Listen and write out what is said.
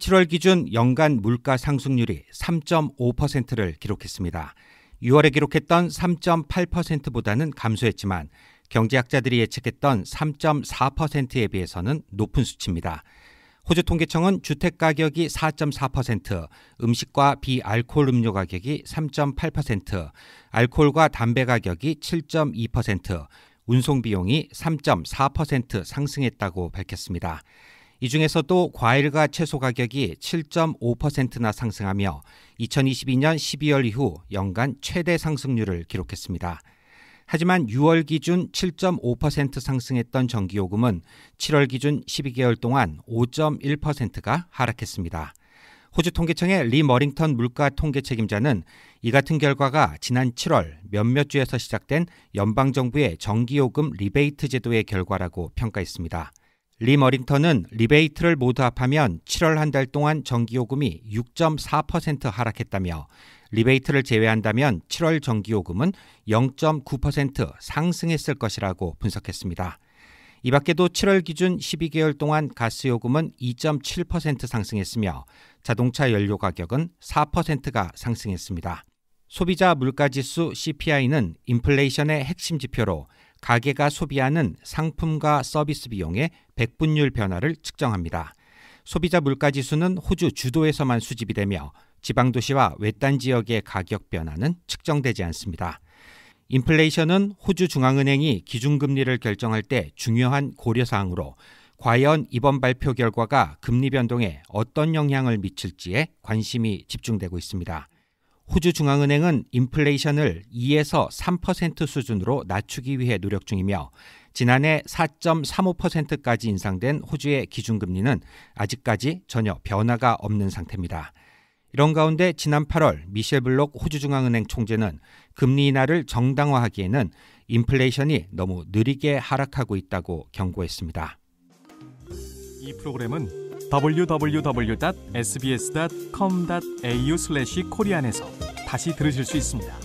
7월 기준 연간 물가 상승률이 3.5%를 기록했습니다. 6월에 기록했던 3.8%보다는 감소했지만 경제학자들이 예측했던 3.4%에 비해서는 높은 수치입니다. 호주 통계청은 주택 가격이 4.4%, 음식과 비알코올 음료 가격이 3.8%, 알코올과 담배 가격이 7.2%, 운송 비용이 3.4% 상승했다고 밝혔습니다. 이 중에서도 과일과 채소 가격이 7.5%나 상승하며 2022년 12월 이후 연간 최대 상승률을 기록했습니다. 하지만 6월 기준 7.5% 상승했던 전기요금은 7월 기준 12개월 동안 5.1%가 하락했습니다. 호주 통계청의 리 머링턴 물가 통계 책임자는 이 같은 결과가 지난 7월 몇몇 주에서 시작된 연방정부의 전기요금 리베이트 제도의 결과라고 평가했습니다. 리 머링턴은 리베이트를 모두 합하면 7월 한 달 동안 전기요금이 6.4% 하락했다며 리베이트를 제외한다면 7월 전기요금은 0.9% 상승했을 것이라고 분석했습니다. 이 밖에도 7월 기준 12개월 동안 가스요금은 2.7% 상승했으며 자동차 연료 가격은 4%가 상승했습니다. 소비자 물가지수 CPI는 인플레이션의 핵심 지표로 가게가 소비하는 상품과 서비스 비용의 백분율 변화를 측정합니다. 소비자 물가 지수는 호주 주도에서만 수집이 되며 지방 도시와 외딴 지역의 가격 변화는 측정되지 않습니다. 인플레이션은 호주 중앙은행이 기준금리를 결정할 때 중요한 고려사항으로 과연 이번 발표 결과가 금리 변동에 어떤 영향을 미칠지에 관심이 집중되고 있습니다. 호주 중앙은행은 인플레이션을 2에서 3% 수준으로 낮추기 위해 노력 중이며 지난해 4.35%까지 인상된 호주의 기준금리는 아직까지 전혀 변화가 없는 상태입니다. 이런 가운데 지난 8월 미셸 블록 호주중앙은행 총재는 금리 인하를 정당화하기에는 인플레이션이 너무 느리게 하락하고 있다고 경고했습니다. 이 프로그램은 www.sbs.com.au/korean에서 다시 들으실 수 있습니다.